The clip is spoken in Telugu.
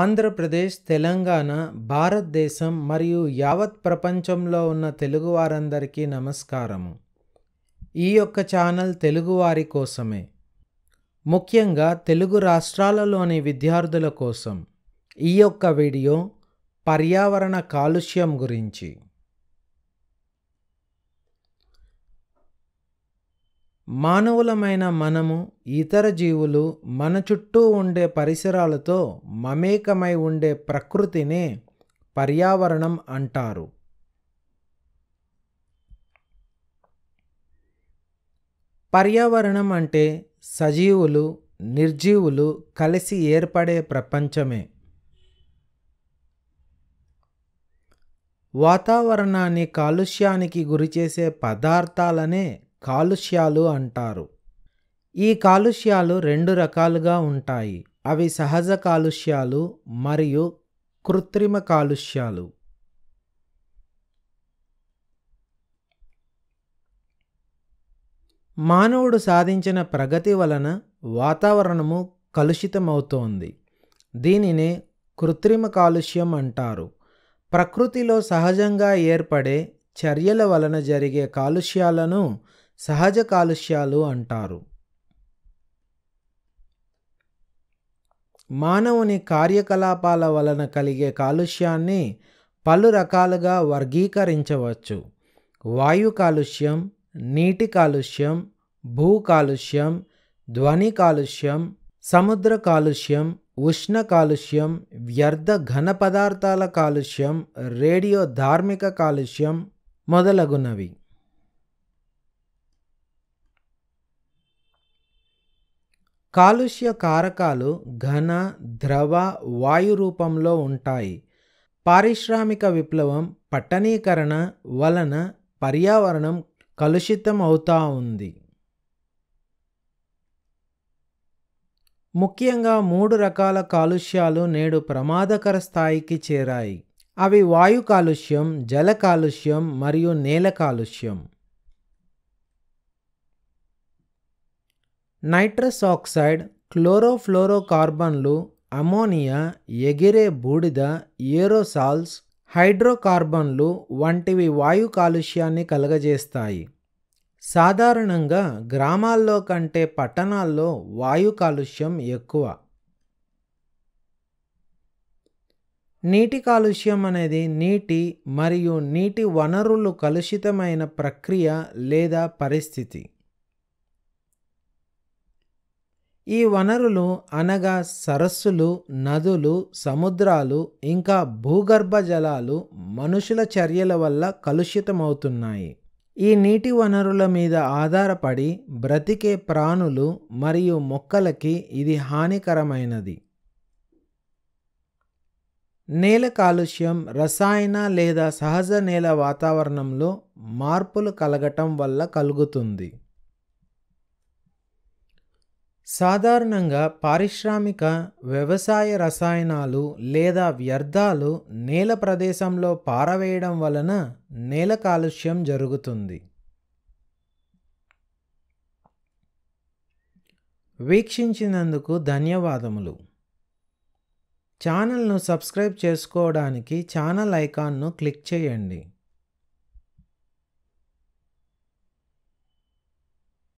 ఆంధ్రప్రదేశ్ తెలంగాణ భారతదేశం మరియు యావత్ ప్రపంచంలో ఉన్న తెలుగు వారందరికీ నమస్కారము ఈ యొక్క ఛానల్ తెలుగువారి కోసమే ముఖ్యంగా తెలుగు రాష్ట్రాలలోని విద్యార్థుల కోసం ఈ యొక్క వీడియో పర్యావరణ కాలుష్యం గురించి మానవులమైన మనము ఇతర జీవులు మన చుట్టూ ఉండే పరిసరాలతో మమేకమై ఉండే ప్రకృతినే పర్యావరణం అంటారు పర్యావరణం అంటే సజీవులు నిర్జీవులు కలిసి ఏర్పడే ప్రపంచమే వాతావరణాన్ని కాలుష్యానికి గురిచేసే పదార్థాలనే కాలుష్యాలు అంటారు ఈ కాలుష్యాలు రెండు రకాలుగా ఉంటాయి అవి సహజ కాలుష్యాలు మరియు కృత్రిమ కాలుష్యాలు మానవుడు సాధించిన ప్రగతి వలన వాతావరణము కలుషితమవుతోంది దీనినే కృత్రిమ కాలుష్యం అంటారు ప్రకృతిలో సహజంగా ఏర్పడే చర్యల వలన జరిగే కాలుష్యాలను సహజ కాలుష్యాలు అంటారు మానవుని కార్యకలాపాల వలన కలిగే కాలుష్యాన్ని పలు రకాలుగా వర్గీకరించవచ్చు వాయు కాలుష్యం నీటి కాలుష్యం భూ కాలుష్యం ధ్వని కాలుష్యం సముద్ర కాలుష్యం ఉష్ణ కాలుష్యం వ్యర్థ ఘన పదార్థాల కాలుష్యం రేడియో ధార్మిక కాలుష్యం మొదలగునవి కాలుష్య కారకాలు ఘన ద్రవ వాయు రూపంలో ఉంటాయి పారిశ్రామిక విప్లవం పట్టణీకరణ వలన పర్యావరణం కలుషితం అవుతా ఉంది ముఖ్యంగా మూడు రకాల కాలుష్యాలు నేడు ప్రమాదకర స్థాయికి చేరాయి అవి వాయు కాలుష్యం జల కాలుష్యం మరియు నేల కాలుష్యం నైట్రస్ ఆక్సైడ్ క్లోరోఫ్లోరోకార్బన్లు అమోనియా ఎగిరే బూడిద ఏరోసాల్స్ హైడ్రోకార్బన్లు వంటివి వాయు కాలుష్యాన్ని కలగజేస్తాయి సాధారణంగా గ్రామాల్లో కంటే పట్టణాల్లో వాయు కాలుష్యం ఎక్కువ నీటి కాలుష్యం అనేది నీటి మరియు నీటి వనరులు కలుషితమైన ప్రక్రియ లేదా పరిస్థితి ఈ వనరులు అనగా సరస్సులు నదులు సముద్రాలు ఇంకా భూగర్భ జలాలు మనుషుల చర్యల వల్ల కలుషితమవుతున్నాయి ఈ నీటి వనరుల మీద ఆధారపడి బ్రతికే ప్రాణులు మరియు మొక్కలకి ఇది హానికరమైనది నేల కాలుష్యం రసాయన లేదా సహజ నేల వాతావరణంలో మార్పులు కలగటం వల్ల కలుగుతుంది సాధారణంగా పారిశ్రామిక వ్యవసాయ రసాయనాలు లేదా వ్యర్థాలు నేల ప్రదేశంలో పారవేయడం వలన నేల కాలుష్యం జరుగుతుంది వీక్షించినందుకు ధన్యవాదములు ఛానల్ను సబ్స్క్రైబ్ చేసుకోవడానికి ఛానల్ ఐకాన్ను క్లిక్ చేయండి